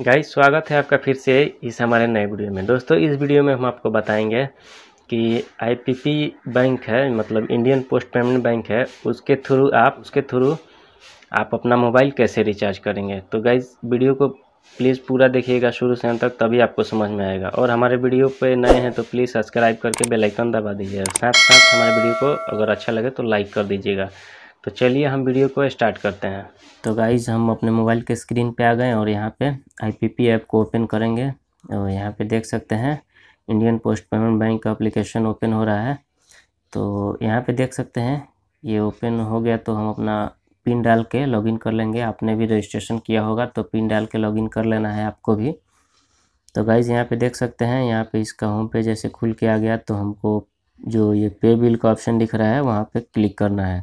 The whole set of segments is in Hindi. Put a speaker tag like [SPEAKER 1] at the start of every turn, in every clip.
[SPEAKER 1] गाइस स्वागत है आपका फिर से इस हमारे नए वीडियो में दोस्तों इस वीडियो में हम आपको बताएंगे कि आईपीपी बैंक है मतलब इंडियन पोस्ट पेमेंट बैंक है उसके थ्रू आप उसके थ्रू आप अपना मोबाइल कैसे रिचार्ज करेंगे तो गाइस वीडियो को प्लीज़ पूरा देखिएगा शुरू से अंत तक तभी आपको समझ में आएगा और हमारे वीडियो पर नए हैं तो प्लीज़ सब्सक्राइब करके बेलाइकन दबा दीजिएगा साथ साथ हमारे वीडियो को अगर अच्छा लगे तो लाइक कर दीजिएगा तो चलिए हम वीडियो को स्टार्ट करते हैं तो गाइज़ हम अपने मोबाइल के स्क्रीन पे आ गए और यहाँ पे आईपीपी ऐप को ओपन करेंगे और यहाँ पे देख सकते हैं इंडियन पोस्ट पेमेंट बैंक का अप्लीकेशन ओपन हो रहा है तो यहाँ पे देख सकते हैं ये ओपन हो गया तो हम अपना पिन डाल के लॉगिन कर लेंगे आपने भी रजिस्ट्रेशन किया होगा तो पिन डाल के लॉगिन कर लेना है आपको भी तो गाइज़ यहाँ पे देख सकते हैं यहाँ पे इसका होम पेज ऐसे खुल के आ गया तो हमको जो ये पे बिल का ऑप्शन दिख रहा है वहाँ पे क्लिक करना है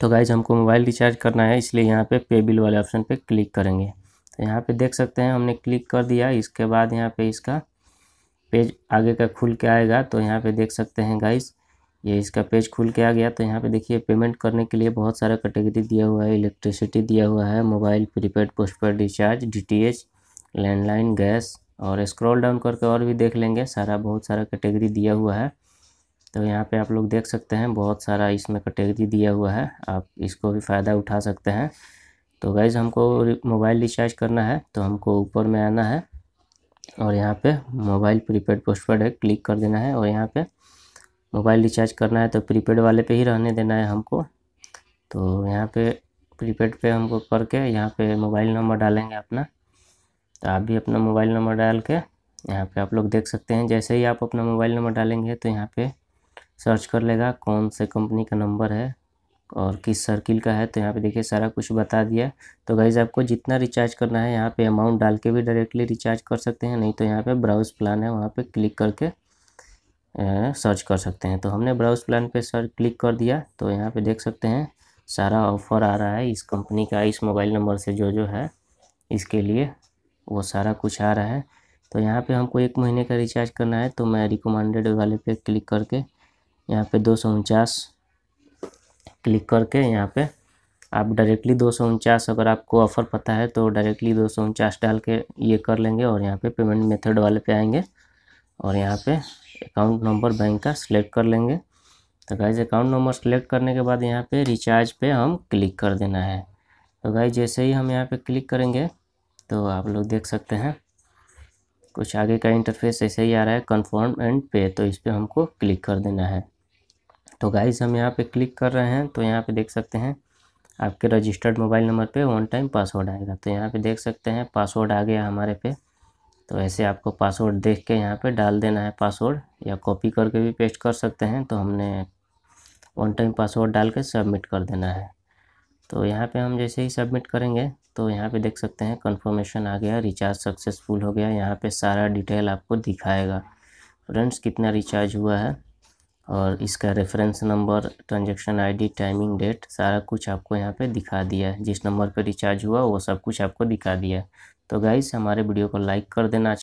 [SPEAKER 1] तो गाइज हमको मोबाइल रिचार्ज करना है इसलिए यहाँ पे पे बिल वाले ऑप्शन पे क्लिक करेंगे तो यहाँ पे देख सकते हैं हमने क्लिक कर दिया इसके बाद यहाँ पे इसका पेज आगे का खुल के आएगा तो यहाँ पे देख सकते हैं गाइज ये इसका पेज खुल के आ गया तो यहाँ पे देखिए पेमेंट करने के लिए बहुत सारा कैटेगरी दिया हुआ है इलेक्ट्रिसिटी दिया हुआ है mobile prepaid postpaid recharge D landline gas और स्क्रॉल डाउन करके और भी देख लेंगे सारा बहुत सारा कैटेगरी दिया हुआ है तो यहाँ पे आप लोग देख सकते हैं बहुत सारा इसमें कैटेगरी दिया हुआ है आप इसको भी फ़ायदा उठा सकते हैं तो गाइज़ हमको मोबाइल रिचार्ज करना है तो हमको ऊपर में आना है और यहाँ पे मोबाइल प्रीपेड पोस्टपेड है क्लिक कर देना है और यहाँ पे मोबाइल रिचार्ज करना है तो प्रीपेड वाले पे ही रहने देना है हमको तो यहाँ पे प्रीपेड पे हमको करके यहाँ पे मोबाइल नंबर डालेंगे अपना तो आप भी अपना मोबाइल नंबर डाल के यहाँ पे आप लोग देख सकते हैं जैसे ही आप अपना मोबाइल नंबर डालेंगे तो यहाँ पर सर्च कर लेगा कौन से कंपनी का नंबर है और किस सर्किल का है तो यहाँ पे देखिए सारा कुछ बता दिया तो गाइज़ आपको जितना रिचार्ज करना है यहाँ पे अमाउंट डाल के भी डायरेक्टली रिचार्ज कर सकते हैं नहीं तो यहाँ पे ब्राउज प्लान है वहाँ पे क्लिक करके सर्च कर सकते हैं तो हमने ब्राउज प्लान पे सर्च क्लिक कर दिया तो यहाँ पे देख सकते हैं सारा ऑफ़र आ रहा है इस कंपनी का इस मोबाइल नंबर से जो जो है इसके लिए वो सारा कुछ आ रहा है तो यहाँ पर हमको एक महीने का रिचार्ज करना है तो मैं रिकमेंडेड वाले पे क्लिक करके यहाँ पे दो सौ उनचास क्लिक करके यहाँ पे आप डायरेक्टली दो सौ उनचास अगर आपको ऑफ़र पता है तो डायरेक्टली दो सौ उनचास डाल के ये कर लेंगे और यहाँ पे पेमेंट मेथड वाले पे आएंगे और यहाँ पे अकाउंट नंबर बैंक का सिलेक्ट कर लेंगे तो गाइज अकाउंट नंबर सेलेक्ट करने के बाद यहाँ पे रिचार्ज पे हम क्लिक कर देना है तो गाइज जैसे ही हम यहाँ पे क्लिक करेंगे तो आप लोग देख सकते हैं कुछ आगे का इंटरफेस ऐसे ही आ रहा है कन्फर्म एंड पे तो इस पर हमको क्लिक कर देना है तो गाइज हम यहाँ पे क्लिक कर रहे हैं तो यहाँ पे देख सकते हैं आपके रजिस्टर्ड मोबाइल नंबर पे वन टाइम पासवर्ड आएगा तो यहाँ पे देख सकते हैं पासवर्ड आ गया हमारे पे तो ऐसे आपको पासवर्ड देख के यहाँ पे डाल देना है पासवर्ड या कॉपी करके भी पेस्ट कर सकते हैं तो हमने वन टाइम पासवर्ड डाल के सबमिट कर देना है तो यहाँ पर हम जैसे ही सबमिट करेंगे तो यहाँ पर देख सकते हैं कन्फर्मेशन आ गया रिचार्ज सक्सेसफुल हो गया यहाँ पर सारा डिटेल आपको दिखाएगा फ्रेंड्स कितना रिचार्ज हुआ है और इसका reference number transaction ID timing date सारा कुछ आपको यहाँ पे दिखा दिया है जिस नंबर पे रिचार्ज हुआ वो सब कुछ आपको दिखा दिया तो गाइस हमारे वीडियो को लाइक कर देना